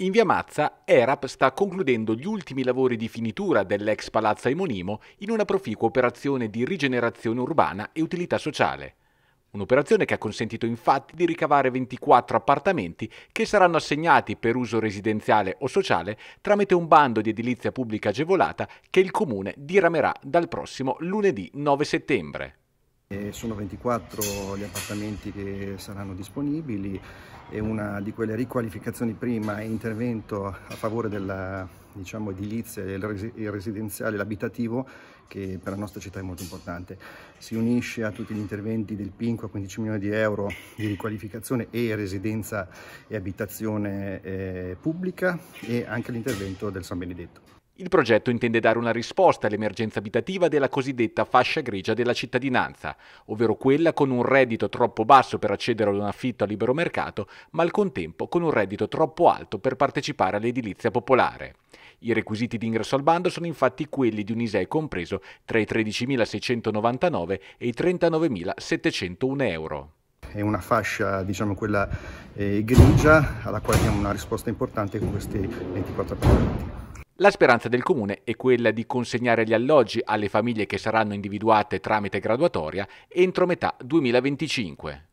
In via Mazza, ERAP sta concludendo gli ultimi lavori di finitura dell'ex Palazzo Aimonimo in una proficua operazione di rigenerazione urbana e utilità sociale. Un'operazione che ha consentito infatti di ricavare 24 appartamenti che saranno assegnati per uso residenziale o sociale tramite un bando di edilizia pubblica agevolata che il Comune diramerà dal prossimo lunedì 9 settembre sono 24 gli appartamenti che saranno disponibili e una di quelle riqualificazioni prima è intervento a favore della diciamo, edilizia il residenziale, l'abitativo che per la nostra città è molto importante. Si unisce a tutti gli interventi del PINCO a 15 milioni di euro di riqualificazione e residenza e abitazione eh, pubblica e anche l'intervento del San Benedetto. Il progetto intende dare una risposta all'emergenza abitativa della cosiddetta fascia grigia della cittadinanza, ovvero quella con un reddito troppo basso per accedere ad un affitto a libero mercato, ma al contempo con un reddito troppo alto per partecipare all'edilizia popolare. I requisiti di ingresso al bando sono infatti quelli di un ISEE compreso tra i 13.699 e i 39.701 euro è una fascia, diciamo quella eh, grigia, alla quale diamo una risposta importante con questi 24 progetti. La speranza del comune è quella di consegnare gli alloggi alle famiglie che saranno individuate tramite graduatoria entro metà 2025.